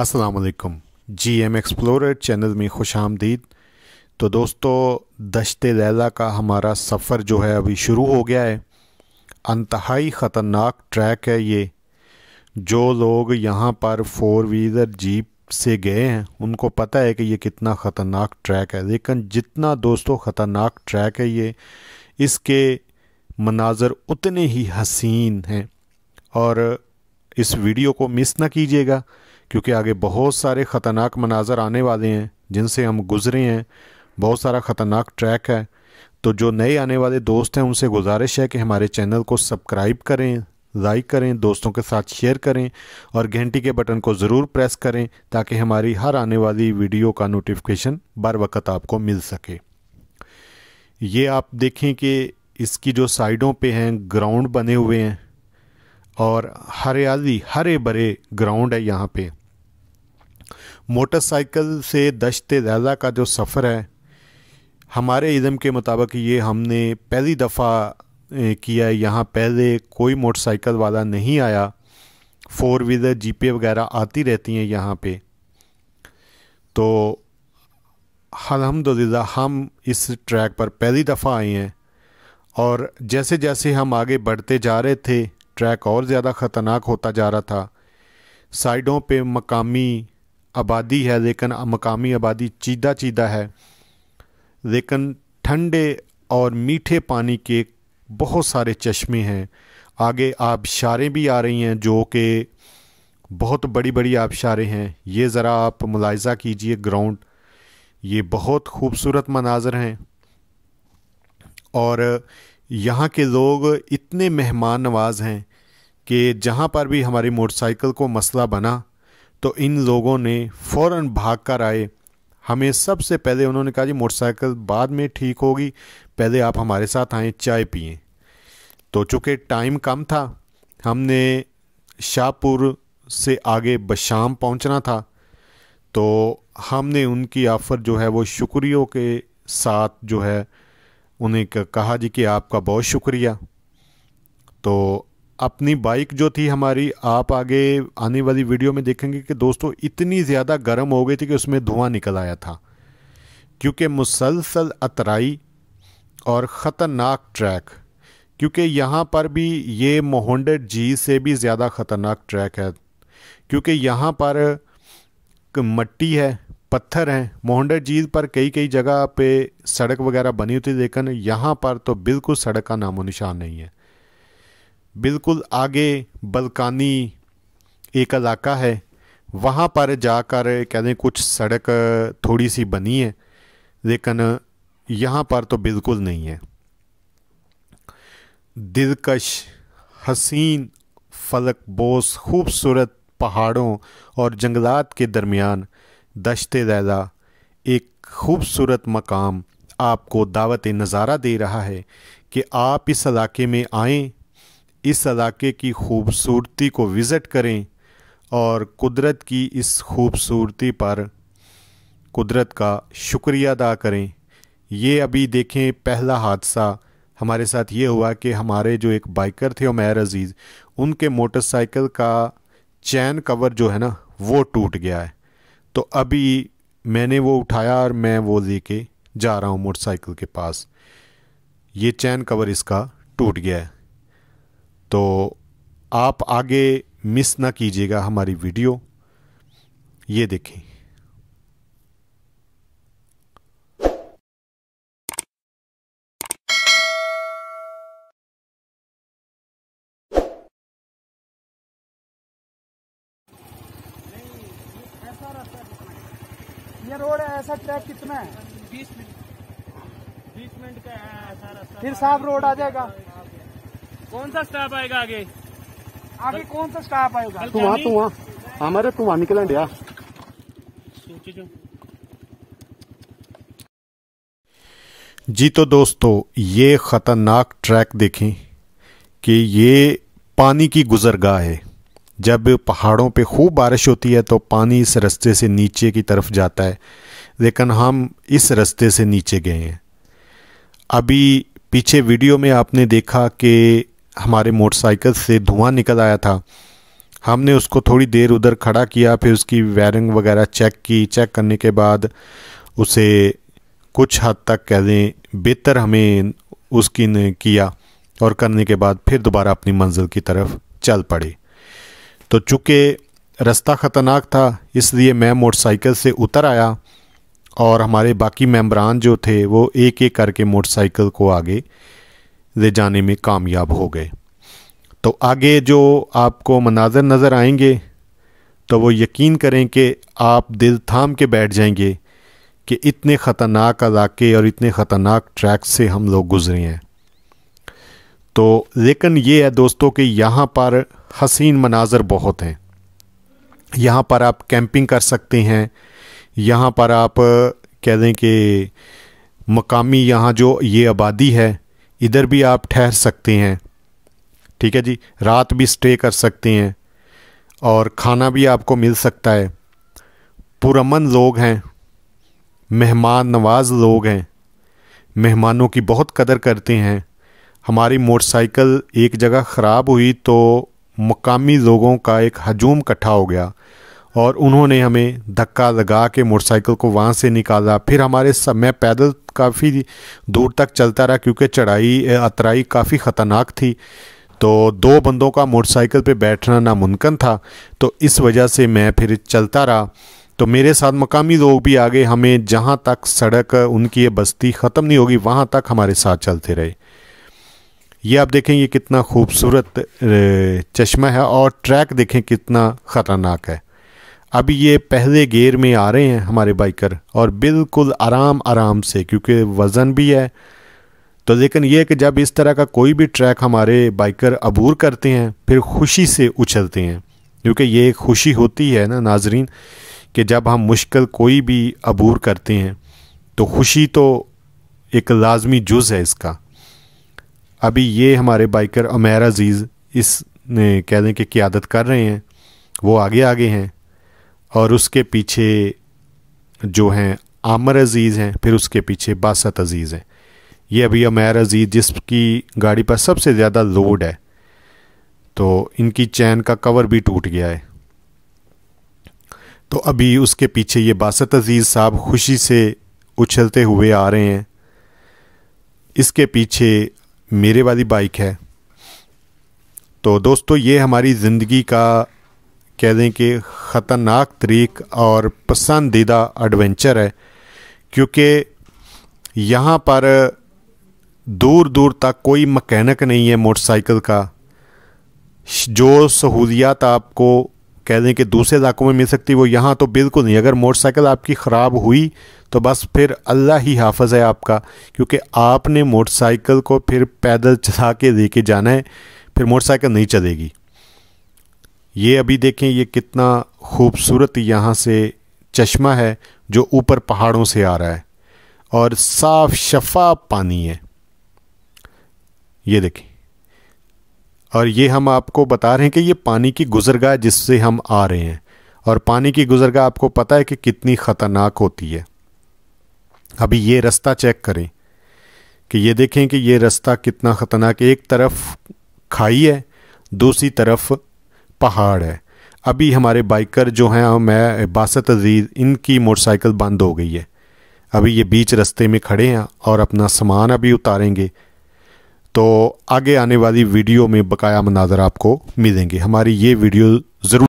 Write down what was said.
असलकम G M explore channel में खुश आमदीद तो दोस्तों दशत लैला का हमारा सफ़र जो है अभी शुरू हो गया है अनतहाई ख़तरनाक ट्रैक है ये जो लोग यहाँ पर फोर व्हीलर जीप से गए हैं उनको पता है कि ये कितना ख़तरनाक ट्रैक है लेकिन जितना दोस्तों ख़तरनाक ट्रैक है ये इसके मनाजर उतने ही हसीन हैं और इस वीडियो को मिस ना कीजिएगा क्योंकि आगे बहुत सारे ख़तरनाक मनाजर आने वाले हैं जिनसे हम गुज़रे हैं बहुत सारा ख़तरनाक ट्रैक है तो जो नए आने वाले दोस्त हैं उनसे गुजारिश है कि हमारे चैनल को सब्सक्राइब करें लाइक करें दोस्तों के साथ शेयर करें और घंटी के बटन को ज़रूर प्रेस करें ताकि हमारी हर आने वाली वीडियो का नोटिफिकेशन बर वक्त आपको मिल सके ये आप देखें कि इसकी जो साइडों पे हैं ग्राउंड बने हुए हैं और हरियाली हरे भरे ग्राउंड है यहाँ पे मोटरसाइकिल से दशत रजा का जो सफ़र है हमारे इज़म के मुताबिक ये हमने पहली दफ़ा किया है यहाँ पहले कोई मोटरसाइकिल वाला नहीं आया फ़ोर व्हीलर जीपे वगैरह आती रहती हैं यहाँ पे तो अलहमदिल्ला हम इस ट्रैक पर पहली दफ़ा आए हैं और जैसे जैसे हम आगे बढ़ते जा रहे थे ट्रैक और ज़्यादा ख़तरनाक होता जा रहा था साइडों पे मकामी आबादी है लेकिन मकामी आबादी चीदा चीदा है लेकिन ठंडे और मीठे पानी के बहुत सारे चश्मे हैं आगे आबशारें भी आ रही हैं जो कि बहुत बड़ी बड़ी आबशारें हैं ये ज़रा आप मुलायजा कीजिए ग्राउंड ये बहुत खूबसूरत मनाजर हैं और यहाँ के लोग इतने मेहमान नवाज हैं कि जहाँ पर भी हमारी मोटरसाइकिल को मसला बना तो इन लोगों ने फ़ौर भाग कर आए हमें सबसे पहले उन्होंने कहा जी मोटरसाइकिल बाद में ठीक होगी पहले आप हमारे साथ आएँ चाय पिए तो चूँकि टाइम कम था हमने शाहपुर से आगे बशाम पहुंचना था तो हमने उनकी ऑफ़र जो है वो शुक्रियों के साथ जो है उन्हें कहा जी कि आपका बहुत शुक्रिया तो अपनी बाइक जो थी हमारी आप आगे आने वाली वीडियो में देखेंगे कि दोस्तों इतनी ज़्यादा गर्म हो गई थी कि उसमें धुआं निकल आया था क्योंकि मुसलसल अतराई और ख़तरनाक ट्रैक क्योंकि यहाँ पर भी ये मोहंडेड जी से भी ज़्यादा ख़तरनाक ट्रैक है क्योंकि यहाँ पर मट्टी है पत्थर हैं मोहंडेड जी पर कई कई जगह पे सड़क वगैरह बनी होती लेकिन यहाँ पर तो बिल्कुल सड़क का नामो निशान नहीं है बिल्कुल आगे बलकानी एक इलाका है वहाँ पर जाकर कह दें कुछ सड़क थोड़ी सी बनी है लेकिन यहाँ पर तो बिल्कुल नहीं है दिलकश हसीन फलक बोस खूबसूरत पहाड़ों और जंगलात के दरमियान दशत लैला एक खूबसूरत मकाम आपको दावत नज़ारा दे रहा है कि आप इस इलाके में आएँ इस इलाके की खूबसूरती को विज़िट करें और कुदरत की इस खूबसूरती पर कुदरत का शुक्रिया अदा करें ये अभी देखें पहला हादसा हमारे साथ ये हुआ कि हमारे जो एक बाइकर थे उमैर अज़ीज़ उनके मोटरसाइकिल का चैन कवर जो है ना वो टूट गया है तो अभी मैंने वो उठाया और मैं वो लेके जा रहा हूँ मोटरसाइकिल के पास ये चैन कवर इसका टूट गया है तो आप आगे मिस ना कीजिएगा हमारी वीडियो ये देखें ये रोड है ऐसा ट्रैक कितना है बीस मिनट बीस मिनट का है ऐसा रास्ता फिर साफ रोड आ जाएगा कौन सा स्टाफ आएगा आगे आगे कौन सा स्टाफ आएगा तू तू वहाँ हमारे तू वहाँ हाँ, दिया जी तो दोस्तों ये ख़तरनाक ट्रैक देखें कि ये पानी की गुजरगाह है जब पहाड़ों पे खूब बारिश होती है तो पानी इस रास्ते से नीचे की तरफ जाता है लेकिन हम इस रास्ते से नीचे गए हैं अभी पीछे वीडियो में आपने देखा कि हमारे मोटरसाइकिल से धुआं निकल आया था हमने उसको थोड़ी देर उधर खड़ा किया फिर उसकी वायरिंग वगैरह चेक की चेक करने के बाद उसे कुछ हद तक कह दें बेहतर हमें उसकी ने किया और करने के बाद फिर दोबारा अपनी मंजिल की तरफ चल पड़े तो चूँकि रास्ता ख़तरनाक था इसलिए मैं मोटरसाइकिल से उतर आया और हमारे बाकी मेम्बरान जो थे वो एक एक करके मोटरसाइकिल को आगे ले जाने में कामयाब हो गए तो आगे जो आपको मनाजर नज़र आएंगे तो वो यकीन करें कि आप दिल थाम के बैठ जाएंगे कि इतने ख़तरनाक इलाके और इतने ख़तरनाक ट्रैक से हम लोग गुज़रे हैं तो लेकिन ये है दोस्तों कि यहाँ पर हसीन मनाजर बहुत हैं यहाँ पर आप कैंपिंग कर सकते हैं यहाँ पर आप कह दें कि मकामी यहाँ जो ये आबादी है इधर भी आप ठहर सकते हैं ठीक है जी रात भी स्टे कर सकते हैं और खाना भी आपको मिल सकता है पुरमन लोग हैं मेहमान नवाज लोग हैं मेहमानों की बहुत कदर करते हैं हमारी मोटरसाइकिल एक जगह ख़राब हुई तो मकामी लोगों का एक हजूम इकट्ठा हो गया और उन्होंने हमें धक्का लगा के मोटरसाइकिल को वहाँ से निकाला फिर हमारे सब मैं पैदल काफ़ी दूर तक चलता रहा क्योंकि चढ़ाई अतराई काफ़ी ख़तरनाक थी तो दो बंदों का मोटरसाइकिल पे बैठना नामुमकिन था तो इस वजह से मैं फिर चलता रहा तो मेरे साथ मकामी लोग भी आगे हमें जहाँ तक सड़क उनकी ये बस्ती ख़त्म नहीं होगी वहाँ तक हमारे साथ चलते रहे ये आप देखें ये कितना खूबसूरत चश्मा है और ट्रैक देखें कितना ख़तरनाक है अभी ये पहले गेयर में आ रहे हैं हमारे बाइकर और बिल्कुल आराम आराम से क्योंकि वज़न भी है तो लेकिन ये कि जब इस तरह का कोई भी ट्रैक हमारे बाइकर अबूर करते हैं फिर खुशी से उछलते हैं क्योंकि ये एक खुशी होती है ना नाजरीन कि जब हम मुश्किल कोई भी अबूर करते हैं तो खुशी तो एक लाजमी जुज़ है इसका अभी ये हमारे बाइकर अमेर अजीज़ इस कह दें कि क्यादत कर रहे हैं वो आगे आगे हैं और उसके पीछे जो हैं आमर अज़ीज़ हैं फिर उसके पीछे बासत अज़ीज़ हैं ये अभी अमैर अज़ीज़ जिसकी गाड़ी पर सबसे ज़्यादा लोड है तो इनकी चैन का कवर भी टूट गया है तो अभी उसके पीछे ये बासत अज़ीज़ साहब खुशी से उछलते हुए आ रहे हैं इसके पीछे मेरे वाली बाइक है तो दोस्तों ये हमारी ज़िंदगी का कह दें कि ख़तरनाक तरीक और पसंदीदा एडवेंचर है क्योंकि यहाँ पर दूर दूर तक कोई मकैनिक नहीं है मोटरसाइकिल का जो सहूलियात आपको कह दें कि दूसरे इलाकों में मिल सकती वो यहाँ तो बिल्कुल नहीं अगर मोटरसाइकिल आपकी ख़राब हुई तो बस फिर अल्लाह ही हाफज है आपका क्योंकि आपने मोटरसाइकिल को फिर पैदल चला के लेके जाना है फिर मोटरसाइकिल नहीं चलेगी ये अभी देखें ये कितना खूबसूरत यहाँ से चश्मा है जो ऊपर पहाड़ों से आ रहा है और साफ शफाफ पानी है ये देखें और ये हम आपको बता रहे हैं कि ये पानी की गुजरगाह जिससे हम आ रहे हैं और पानी की गुजरगाह आपको पता है कि कितनी ख़तरनाक होती है अभी ये रास्ता चेक करें कि ये देखें कि ये रास्ता कितना ख़तरनाक एक तरफ खाई है दूसरी तरफ पहाड़ है अभी हमारे बाइकर जो हैं मैं बासत अजीज़ इनकी मोटरसाइकिल बंद हो गई है अभी ये बीच रस्ते में खड़े हैं और अपना सामान अभी उतारेंगे तो आगे आने वाली वीडियो में बकाया मनाजर आपको मिलेंगे हमारी ये वीडियो ज़रूर